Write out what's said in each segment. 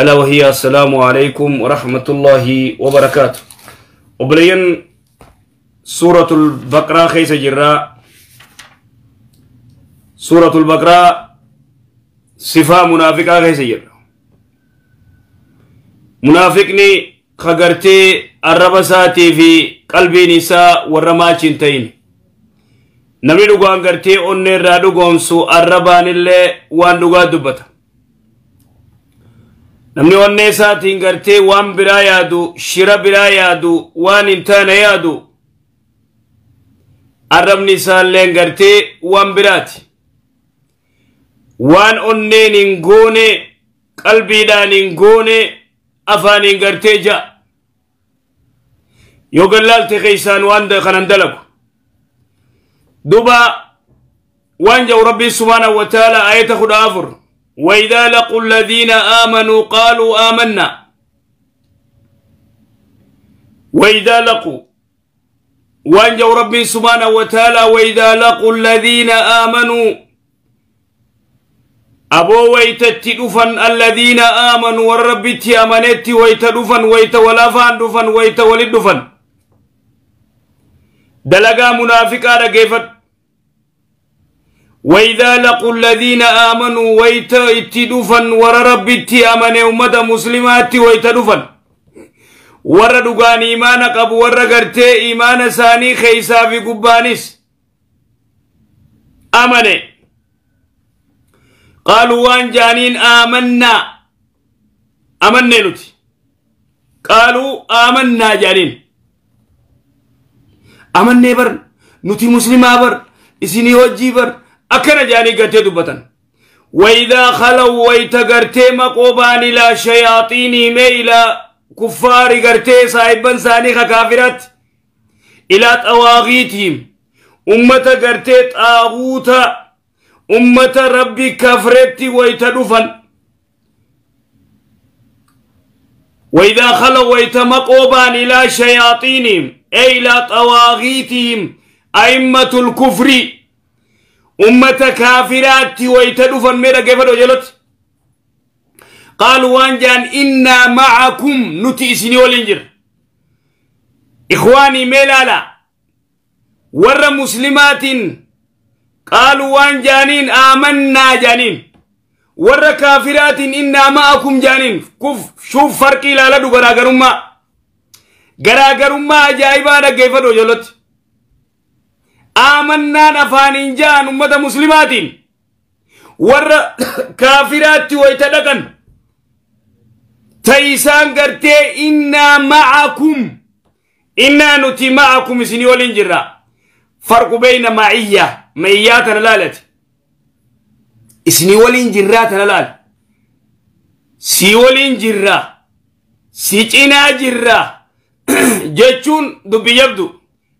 ألا وهي السلام عليكم ورحمة الله وبركاته وبلين سورة البقرة خيس جراء سورة البقرة صفة منافقة خيس جراء منافقني خغرتي الرب ساتي في قلبي نساء ورماشين تين نمي دغان غرتي اون الرادو غومسو الربان اللي وان دغا دبته namni onnee isaatiin gartee waan biraa yaadu shira biraa yaadu waan hin taane yaadu arrabni isaalleen gartee waan biraati waan onneen hin goone qalbiidhaan hin goone afaan hin gartee ja'a yoo gallaalte keeysaan waan kanan dalagu duba waan jau rabbii subhaanahu wa taala ayata kudha afur وإذا لقوا الذين آمنوا قالوا آمنا وإذا لقوا وأنجوا ربي سبحانه وتعالى وإذا لقوا الذين آمنوا أبو ويت ويتتدفا الذين آمنوا والرب تيامنت ويت ويت تيامنتي ويتدفا ويت ولد ويتولدفا دلقا منافقا رقيفت وإذا لقوا الذين آمنوا ويتدفن ورربتي أمن أمة مسلمات ويتدفن ورردقان إيمان قبو ورقرت إيمان ساني خيسا في قبانس أمن قالوا وان جانين آمنا أمنا نتي قالوا آمنا جانين أمنا بر نتي مسلم بر إسيني وجي بر akkana jaanii gartee dubbatan waydaa khalaw wayta gartee maqoobaan ilaa shayaaiinihime ilaa kuffaari gartee saahibban isaanii kakaafiraatti ilaa xawaaqiitihim ummata gartee xaaguuta ummata rabbi kafretti wayta dhufan وإذا خلوا ويتمقوبا إلى شياطينهم أي إلى طواغيتهم أئمة الكفر ummata kaafiraatti wayta dhufan mee dhaggeeffadhu jalatti qaalu waan jedhan innaa macakum nuti isini waliin jira ikhwaanii mee laala warra muslimaatiin qaalu waan jaaniin aamannaa jaaniin warra kaafiraatiin inna ma'akum jaaniin kuf shuuf farqii ilaala garaagarummaa garaagarummaa ajaa'ibaa aamannaan afaanin ja'an ummata muslimaatiin warra kafiraati wayta dhaqan ta isaan gartee innaa ma'akum innaa nuti ma'akum isinii waliin jirra farqu beeyna ma'iyyaa ma'iyyaa tana laalati isinii waliin jirraa tana laal si waliin jirraa, si cinaa jirraa, jechuun dubbi yabdu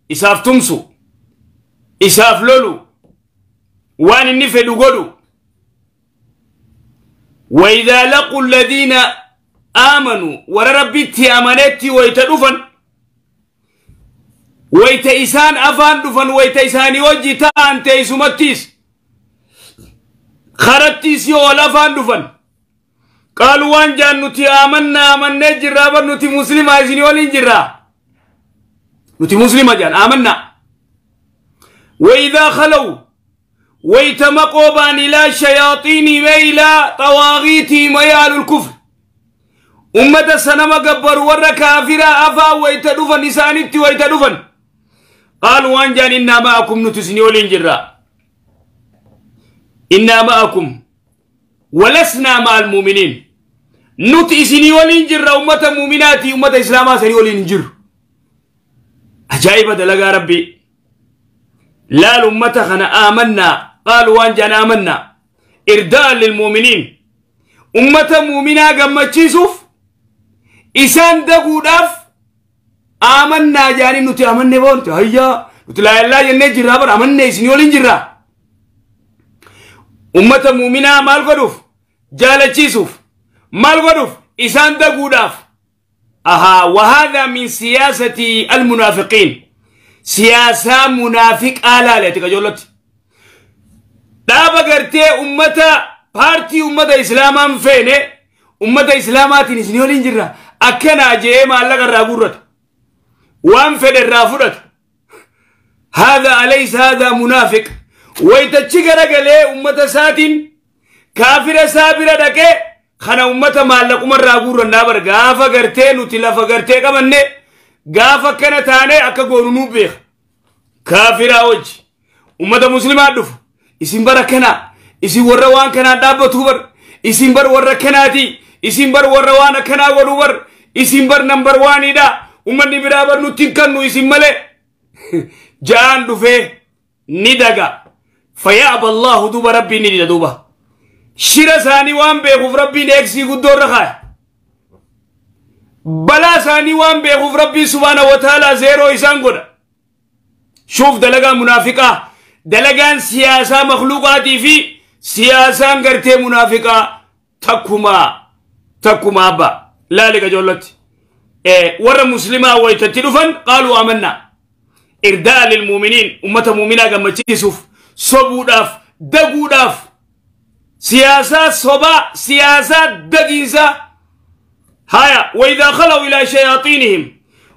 isaaf tumsu isaaf lolu waan inni fedhu godhu وإذا لقوا الذين آمنوا ورربت أمانتي ويتدفن ويت إسان أفان دفن ويت إسان وجي تان تيسمتيس خرتيس يول أفان دفن قالوا وان جان نتي آمنا آمنا جرابا نتي مسلم عايزين يولين جرا نتي مسلم جان آمنا وإذا خلو ويتمقوا بان إلى شياطيني وإلى طواغيتي ميال الكفر أمة سنما قبر ور كافرا أفا ويتدفن إسانت ويتدفن قالوا أنجان إنا معكم نتسني ولنجرا إنا معكم ولسنا مع المؤمنين نتسني ولنجرا أمة مؤمناتي أمة إسلاما سني ولنجر أجائب دلقا ربي لا لمتخنا آمنا قالوا وانجنا آمنا إرداء للمؤمنين أمة مؤمنة قمت جيسوف إسان داف آمنا جاني نتي آمنا بونت هيا نتي لا إلا جنة جرى بر آمنا إسني ولين جرى أمة مؤمنة مال قدوف جالة جيسوف مال قدوف إسان داف أها وهذا من سياسة المنافقين siyaasaa munaafiqaa laaleti kajollatti dhaaba gartee ummata paartii ummata islaamaan feene ummata islaamaatiin isin waliin jirra akkanaa jee maallaqa irraa guurrata waan fedhe irraa fudhata haadha alaysa haadha munaafiq waytachi garagalee ummata isaatiin kaafira isaa bira dhaqee kana ummata maallaquma irraa guurrannaa bar gaafa gartee nuti lafa gartee qabanne gaafa kana taanee akka goonu nuu beeka kaafiraa wajji ummata muslimaa dhufu isin bara kanaa isin warra waan kanaa dhaabbatuu bar isin bar warra kanaati isin bar warra waan akkanaa godhuu bar isin bar nambar waaniidha ummanni biraa bar nutti hin kannu isin malee ja'aan dhufee ni daga fayaaba allahu duba rabbiin ni dida duuba shira isaanii waan beekuuf rabbiin eegsii guddoo irra kaaya balaa isaanii waan beekuuf rabbii subhaana wataalaa zeeroo isaan godha shuuf dalagaa munaafiqaa dalagaan siyaasaa makluuqaatii fi siyaasaan gartee munaafiqaa takkumaa takkumaa abba laali gajollatti warra muslimaa waytatti dhufan qaaluu amannaa irdaa lilmuuminiin ummata muuminaa gammachiisuuf sobuudhaaf daguudhaaf siyaasaa sobaa siyaasaa dagiinsaa هيا وإذا خلوا إلى شياطينهم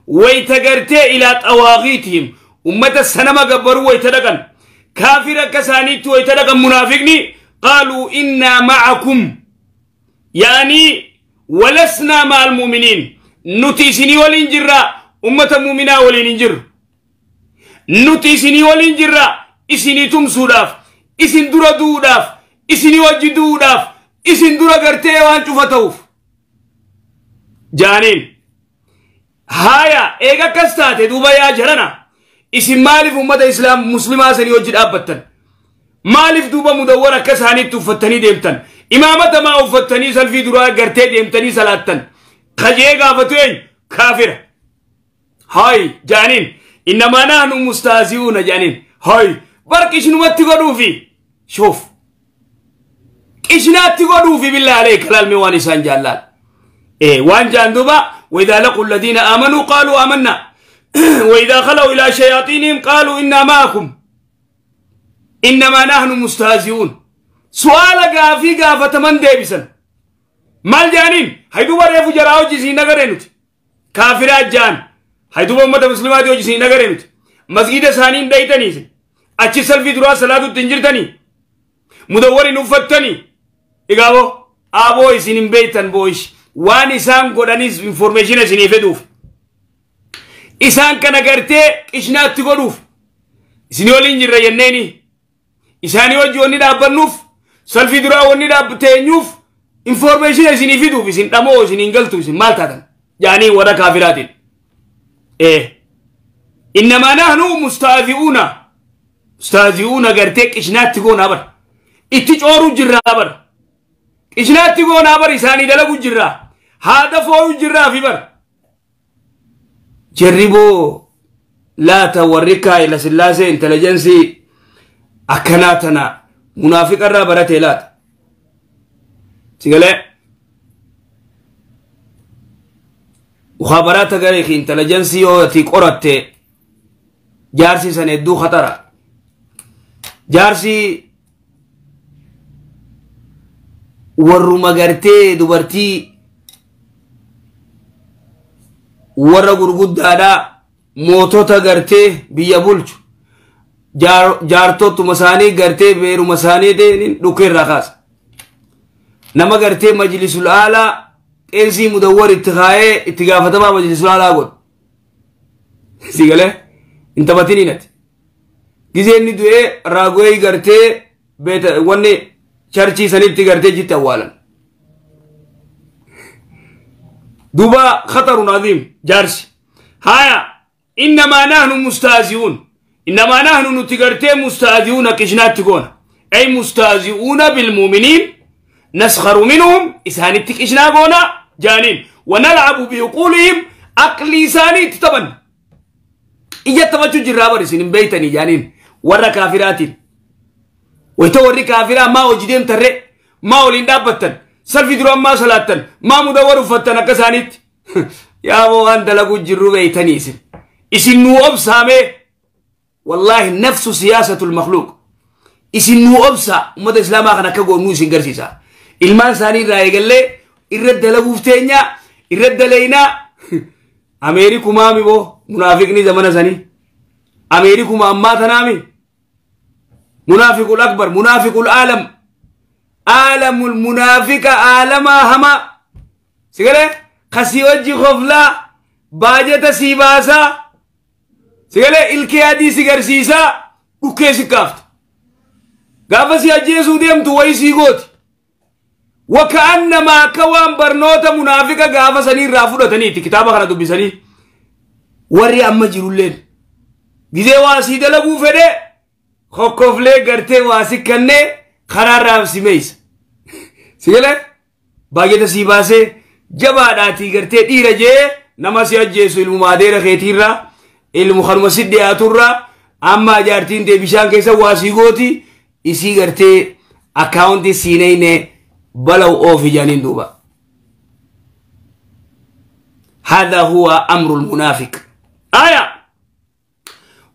ويتقرتي إلى طواغيتهم أمة السنما قبروا ويتدقن كافر كسانيت ويتدقن منافقني قالوا إنا معكم يعني ولسنا مع المؤمنين نتيسني ولنجر أمة مؤمنة والإنجر نتيسني ولنجر إسني تمسوداف إسن دردوداف إسني وجدوداف إسن درغرتي وانتفتوف jaaniin haya eega akkas taate duuba yaa jarana isin maaliif ummata islaam muslimaa sanii hojii dhaabbattan maaliif duuba mudawwar akka isaaniitti uffattanii deemtan imaamata maa uffattanii salfii duraa gartee deemtanii salaattan kajee gaafatu eenyu kaafira hayi jaaniin innamaa naanu mustaazi'uuna jaaniin hayi bar qishnumatti godhuufi shuuf qishnaatti godhuufi billaalee kalaalme waan isaan jaallaal إيه وان جاندوبا وإذا لقوا الذين آمنوا قالوا آمنا وإذا خلوا إلى شياطينهم قالوا إنا معكم إنما نحن مستهزئون سؤال قافي قافة من ديبسا مال جانين هيدوبا ريفو جراو جسي نغرينوت كافرات جان هيدوبا أمة مسلمات جسي نغرينوت مسجد سانين دايتنيس أتشي سلفي دروا صلاة تنجرتني مدورين وفتني إقابو آبو إسين بيتن بوش waan isaan godhanis information isinii fiduuf isaan kana gartee qishnaatti godhuuf isinii waliin jirra jenneeni isaanii wajji wanni dhaabbannuuf salfii duraa wanni dhaabbateenyuuf information isinii fiduuf isin dhamoo isiniin galtu isin maal taatan jaanii warra kaafiraatiin ee innamaa nahnu mustaazi'uuna mustaazi'uuna gartee qishnaatti goonaa bara itti cooruu jirraa bara qishnaatti goonaa bara isaanii dalagu jirraa haadha foo'u jirraa fi bara. Jirri boo laata warri kaayila sillaasee intelligensii akkanaa tana munaafiqarraa baratee laata. Sigalee. مخابرات غريك انتليجنسي او تي قرت جارسي سنه دو خطر جارسي ورو مغرتي دبرتي warra gurguddaadhaa mootota gartee biyya bulchu jaartottuma isaanii gartee beeruma isaanii deeniin dhukkirraa kaasa. Nama gartee majlisul aalaa qeensii mudawwar itti kaa'ee itti gaafatamaa majlisul aalaa godhu. Si galee hin taphatin hinati. Gizeenni du'ee raagoyii gartee wanni charchii sanitti gartee jitti awwaalan. دوبا خطر عظيم جارس هايا إنما نحن مستهزئون إنما نحن نتقرتي مستهزئون كجنات تقونا أي مستهزئون بالمؤمنين نسخر منهم إسانتك إجناقونا جانين ونلعب بيقولهم أقلي ساني تتبن إيا تبجو جرابر سنين بيتني جانين ورا كافرات ويتوري ورا كافرات ما وجدين ترى ما ولين دابتن salfi dura ammaa salaattan maamuda war uffattan akka isaaniitti yaaboo waan dalaguu jirru beeytanii isin isin nuu obsaamee wallaahi nafsu siyaasatul makluuq isin nuu obsaa ummata islaamaa kan akka goonnuu isin garsiisa ilmaan isaanii irraa eegallee irra dalaguuf teenyaa irra daleynaa ameerikumaami boo munaafiqni zamana sanii ameerikuma ammaa tanaami munaafiqul akbar munaafiqul aalam عالم المنافق عالم هما سيغلي خسي وجي خفلا باجة سيباسا سيغلي إلكي هدي سيغر سيسا وكي سيكافت قافة سيأجي سوديم توي سيقوت وكأنما كوان برنوتا منافقة غافة سني رافودة تني كتابة بيساني خنا أما warri لين jirulleen واسي waasii فده fedhe kokkoflee gartee waasi خرار karaa raabsimeeysa si galee baay'ee tasii baasee jabaadhaatii gartee dhiira jee nama si ajjeesu ilmu maadeera keetiirraa ilmu kanuma si dhiyaaturraa amma jaartiin tee bishaan keessa waa sii gooti isii gartee akkaawuntii siineyne balaw oofi jaaniin duuba. هذا هو أمر المنافق آية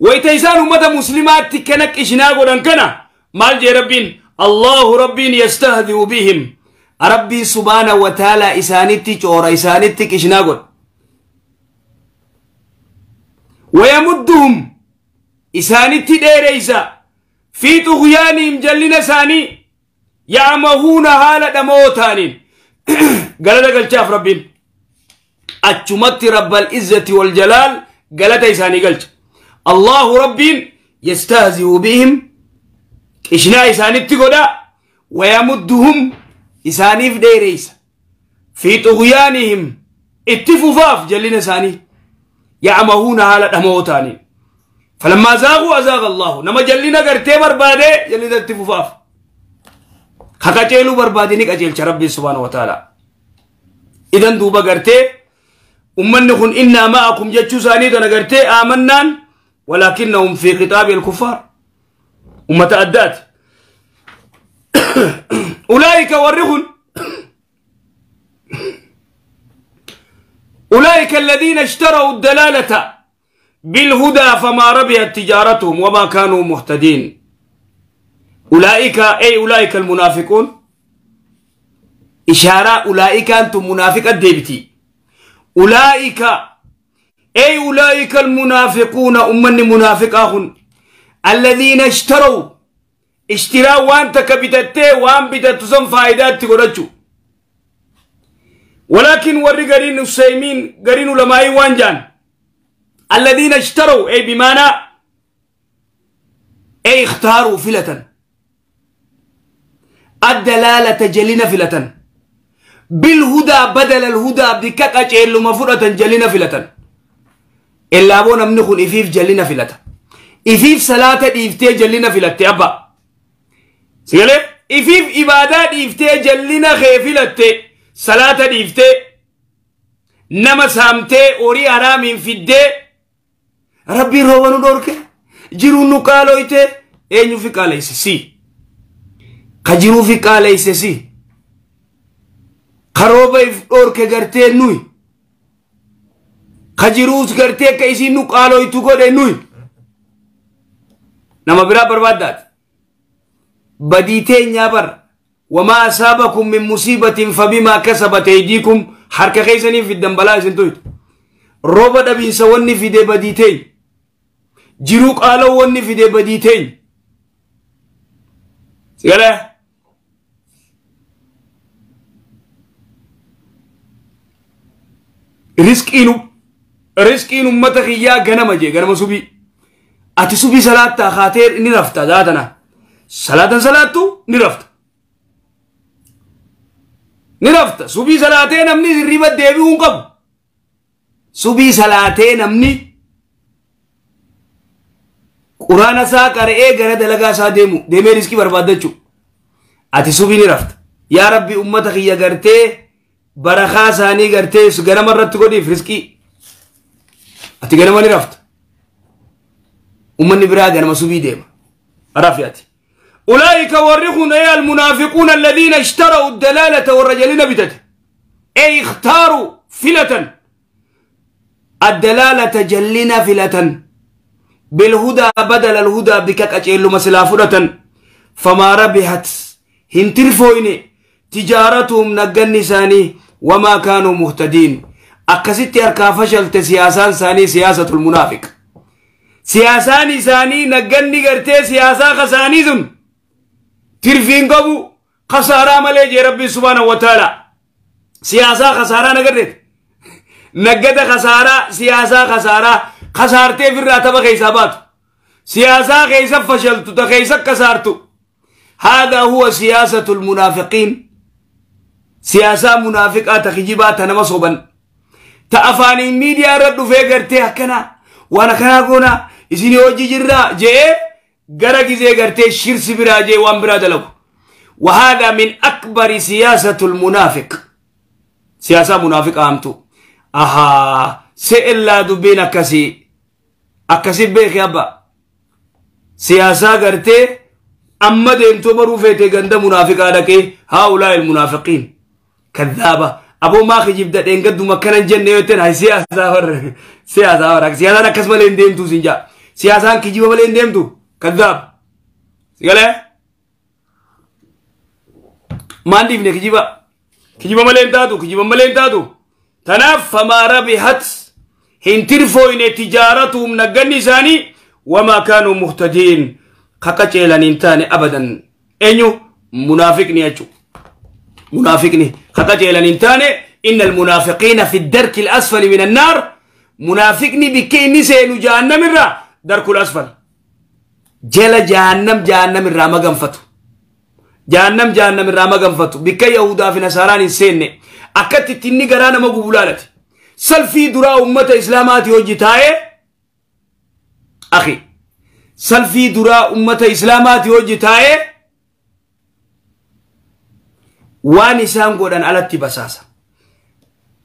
ويتيسان أمة مسلمات كنك إشناغ ودنكنا مال جي ربين الله ربي يستهزئ بهم ربي سبحانه وتعالى إسانتي جورا إسانتي كشناغون ويمدهم إسانتي ديريسا في تغيانهم جلنا ساني يعمهون حالة موتانين قلت قلت شاف ربي أتشمت رب العزة والجلال قلت إساني قلت الله ربي يستهزئ بهم qishnaa isaanitti godha wayamudduhum isaaniif dheereysa fi tughyaanihim itti fufaaf jallina isaanii yacmahuuna haala dhamoo taaniin falammaa zaaquu azaaqa allahu nama jallina gartee barbaadee jallina itti fufaaf ka qaceeluu barbaade ni qaceelcha rabbiin subhaana wa taala idan duuba gartee ummanni kun innaa ma'akum jechuu isaanii tana gartee aamannaan walaakinnahum fi qixaabi alkuffaar أمة أدات أولئك ورغن أولئك الذين اشتروا الدلالة بالهدى فما ربحت تجارتهم وما كانوا مهتدين أولئك أي أولئك المنافقون إشارة أولئك أنتم منافق الديبتي أولئك أي أولئك المنافقون أمني منافق الذين اشتروا اشترا وان تكبتت وان بتتسن فائدات تقرأتشو ولكن ورّي قرين السيمين قرين علماء وانجان الذين اشتروا أي بمعنى أي اختاروا فلة الدلالة جلنا فلة بالهدى بدل الهدى بكاكا أجعل مفرة جلنا فلة إلا بونا منخل إفيف جلنا فلة isiif salaata dhiiftee jallina filatte abba sigale isiif ibaadaa dhiiftee jallina kee filatte salaata dhiiftee nama saamtee horii haraamiin fiddee rabbiin rooba nu dhorke jiruun nu qaaloyte eenyu fi qaaleessisi ka jiruu fi qaaleessisi ka rooba if dhorke gartee nuyi ka jiruus gartee akka isiin nu qaaloytu godhe nuyi nama biraa barbaaddaati badiitee nyaabar wamaa asaabakum min musiibatin fabimaa kasabat aydiikum harka keeysaniin fiddan balaa isin tuytu rooba dhabiinsa wanni fidee badiiteeny jiruu qaaloo wanni fidee badiiteeny sigalee risqiin ummata kiyyaa ganama jee ganama subii ati subii salaattaa kaatee ni rafta daatana salaatan salaattu ni rafta ni rafta subii salaatee namni hirriba deebi'uu hin qabu subii salaatee namni quraana isaa qara'ee gara dalagaa isaa deemu deemee riskii barbaaddachu ati subii ni rafta yaa rabbi ummata kiyya gartee barakaa isaanii gartee ganamarratti godhiif riskii ati ganama ni rafta ومن براد أنا مسوبي ديما رافياتي أولئك ورخون أي المنافقون الذين اشتروا الدلالة والرجلين بدت أي اختاروا فلة الدلالة جلنا فلة بالهدى بدل الهدى بكك أجئل مسلافرة فما ربحت هنترفوين تجارتهم نقن ساني وما كانوا مهتدين أكسيتي أركا فشلت سياسان ساني سياسة المنافق siyaasaan isaanii nagganni gartee siyaasaa kasaanii sun tirfiin qabu kasaaraa malee jee rabbi subhaanahu wa ta'ala siyaasaa kasaaraa nagarreet naggada kasaaraa siyaasaa kasaaraa kasaartee ofirraa tapha keessaa baatu siyaasaa keessa fashaltu ta keessa kasaartu هذا هو سياسة المنافقين سياسة منافقة تخجبات نمصبا تأفاني ميديا رد في قرتي هكنا وانا kanaa goona isin hojii jirra jee gara gizee gartee shirsi biraa jee waan biraa dalagu وهذا من أكبر سياسة المنافق سياسة منافقة أمتو أها سئلا دبين أكسي أكسي بيخ يابا سياسة قرتي أما ديمتو مروفيتي قند منافقة لكي هؤلاء المنافقين كذابة aboomaa kijiif dadheen gadduma akkanan jenne yoo ta'e hayi siyaasaa warra siyaasaa warra siyaasaan akkas malee hin deemtu siin jaa siyaasaan kijiba malee hin deemtu kaddaab sigalee maal dhiifne kijiba kijiba malee hin taatu kijiba malee hin taatu tanaaf famaa rabihat hin tirfooyne tijaaratuhum nagganni isaanii wamaa kaanuu muhtadiin kaqa ceelaniin taane abadan eenyu munaafiqni jechuudha. منافقني خطأ إلى نمتاني إن المنافقين في الدرك الأسفل من النار منافقني بكي نسين جهنم الرا درك الأسفل جل جهنم جهنم الرا ما فتو جهنم جهنم الرا ما فتو بكي يهودا في نصاران السين أكت تني قرانا ما قبلالت سلفي درا أمة إسلامات يوجتاي أخي سلفي درا أمة إسلامات يوجتاي وان إسان قدان ألت بساسا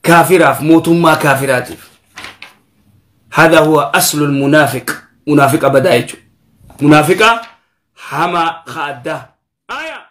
كافراف موتم ما كافراتف هذا هو أصل المنافق منافق أبدا يجو منافقة حما خادة آية